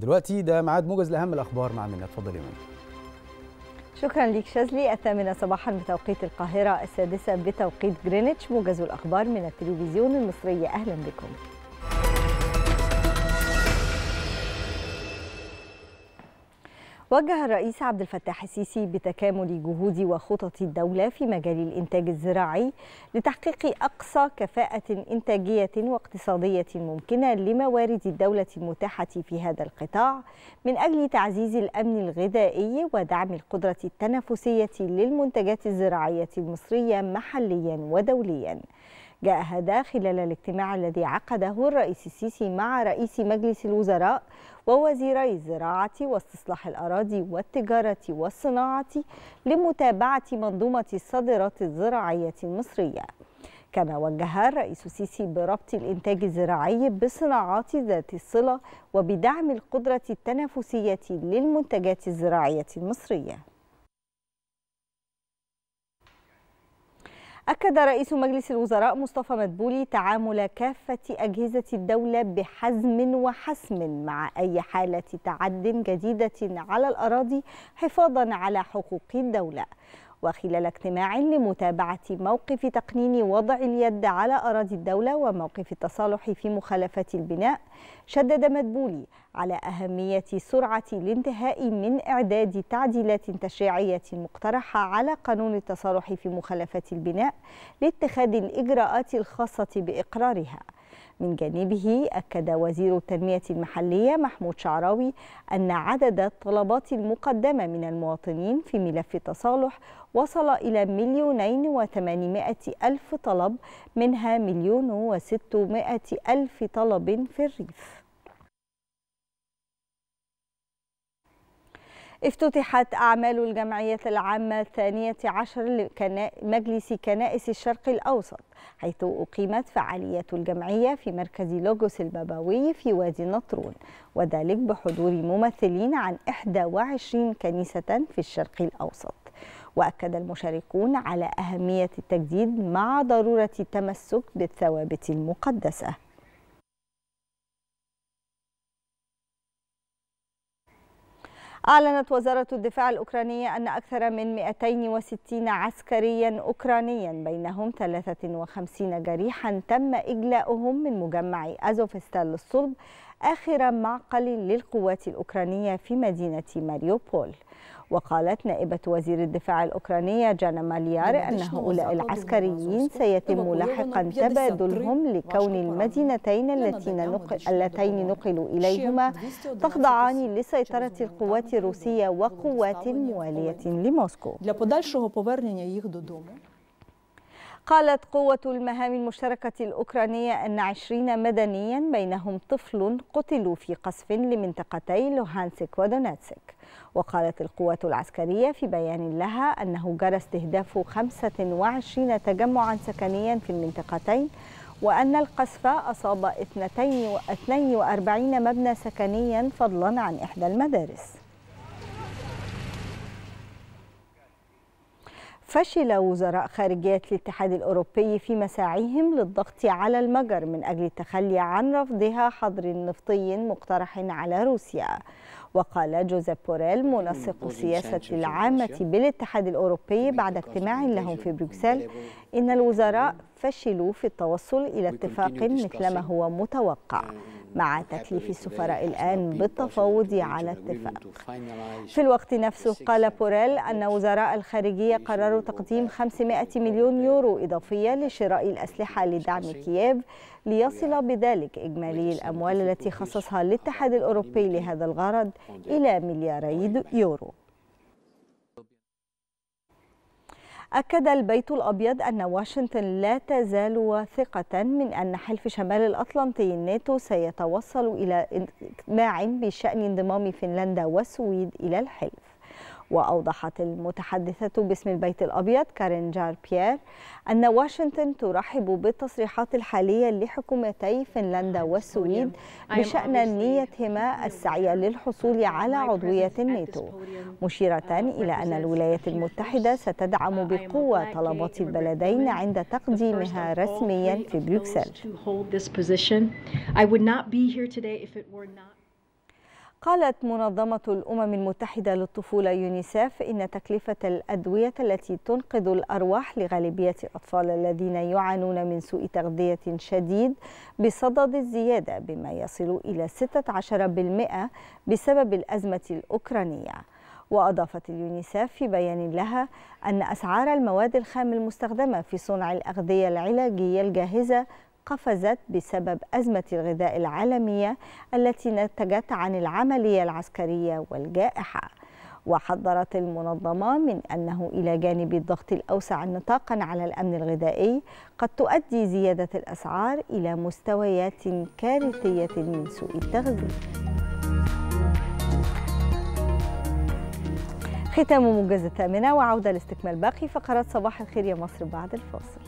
دلوقتي ده ميعاد موجز لاهم الاخبار مع منى اتفضلي منى شكرا ليك شاذلي الثامنة صباحا بتوقيت القاهرة السادسة بتوقيت جرينتش موجز الأخبار من التلفزيون المصري أهلا بكم وجه الرئيس عبد الفتاح السيسي بتكامل جهود وخطط الدولة في مجال الإنتاج الزراعي لتحقيق أقصى كفاءة إنتاجية واقتصادية ممكنة لموارد الدولة المتاحة في هذا القطاع من أجل تعزيز الأمن الغذائي ودعم القدرة التنافسية للمنتجات الزراعية المصرية محليا ودوليا جاء هذا خلال الاجتماع الذي عقده الرئيس السيسي مع رئيس مجلس الوزراء ووزيري الزراعة واستصلاح الأراضي والتجارة والصناعة لمتابعة منظومة الصادرات الزراعية المصرية كما وجه الرئيس السيسي بربط الإنتاج الزراعي بالصناعات ذات الصلة وبدعم القدرة التنافسية للمنتجات الزراعية المصرية أكد رئيس مجلس الوزراء مصطفى مدبولي تعامل كافة أجهزة الدولة بحزم وحسم مع أي حالة تعد جديدة على الأراضي حفاظا على حقوق الدولة وخلال اجتماع لمتابعة موقف تقنين وضع اليد على أراضي الدولة وموقف التصالح في مخالفة البناء شدد مدبولي على أهمية سرعة الانتهاء من إعداد تعديلات تشريعية مقترحة على قانون التصالح في مخالفة البناء لاتخاذ الإجراءات الخاصة بإقرارها من جانبه أكد وزير التنمية المحلية محمود شعراوي أن عدد الطلبات المقدمة من المواطنين في ملف التصالح وصل إلى مليونين وثمانمائة ألف طلب منها مليون وستمائة ألف طلب في الريف افتتحت أعمال الجمعية العامة الثانية عشر لمجلس كنائس الشرق الأوسط حيث أقيمت فعالية الجمعية في مركز لوجوس البابوي في وادي نطرون وذلك بحضور ممثلين عن 21 كنيسة في الشرق الأوسط وأكد المشاركون على أهمية التجديد مع ضرورة التمسك بالثوابت المقدسة أعلنت وزارة الدفاع الأوكرانية أن أكثر من 260 عسكريا أوكرانيا بينهم 53 جريحا تم إجلاؤهم من مجمع أزوفستال للصلب آخر معقل للقوات الأوكرانية في مدينة ماريوبول وقالت نائبة وزير الدفاع الأوكرانية جانا ماليار أن هؤلاء العسكريين سيتم لاحقا تبادلهم لكون المدينتين اللتين نقل اللتين نقلوا إليهما تخضعان لسيطرة القوات الروسية وقوات موالية لموسكو قالت قوة المهام المشتركة الأوكرانية أن عشرين مدنيا بينهم طفل قتلوا في قصف لمنطقتي لوهانسك ودوناتسك وقالت القوة العسكرية في بيان لها أنه جرى استهداف 25 تجمعا سكنيا في المنطقتين وأن القصف أصاب 42 مبنى سكنيا فضلا عن إحدى المدارس فشل وزراء خارجية الاتحاد الأوروبي في مساعيهم للضغط على المجر من أجل التخلي عن رفضها حظر نفطي مقترح على روسيا وقال جوزيف بوريل منسق السياسة mm, العامة بالاتحاد الأوروبي بعد اجتماع لهم في بروكسل إن الوزراء فشلوا في التوصل إلى اتفاق مثلما هو متوقع uh, مع تكليف السفراء الآن بالتفاوض على اتفاق في الوقت نفسه قال بوريل أن وزراء الخارجية قرروا تقديم 500 مليون يورو إضافية لشراء الأسلحة لدعم كييف ليصل بذلك إجمالي الأموال التي خصصها الاتحاد الأوروبي لهذا الغرض إلى ملياري يورو أكد البيت الأبيض أن واشنطن لا تزال واثقة من أن حلف شمال الأطلنطي الناتو سيتوصل إلى إجماع بشأن انضمام فنلندا والسويد إلى الحلف وأوضحت المتحدثة باسم البيت الأبيض كارين جار بيير أن واشنطن ترحب بالتصريحات الحالية لحكومتي فنلندا والسويد بشأن نيتهما السعي للحصول على عضوية الناتو مشيرة uh, إلى أن الولايات المتحدة ستدعم بقوة طلبات البلدين عند تقديمها رسميا في بروكسل. قالت منظمة الأمم المتحدة للطفولة يونيسف إن تكلفة الأدوية التي تنقذ الأرواح لغالبية الأطفال الذين يعانون من سوء تغذية شديد بصدد الزيادة بما يصل إلى 16% بسبب الأزمة الأوكرانية وأضافت اليونيسف في بيان لها أن أسعار المواد الخام المستخدمة في صنع الأغذية العلاجية الجاهزة قفزت بسبب أزمة الغذاء العالمية التي نتجت عن العملية العسكرية والجائحة وحذرت المنظمة من أنه إلى جانب الضغط الأوسع نطاقا على الأمن الغذائي قد تؤدي زيادة الأسعار إلى مستويات كارثية من سوء التغذية ختام موجز الثامنة وعودة لاستكمال باقي فقرات صباح الخير يا مصر بعد الفاصل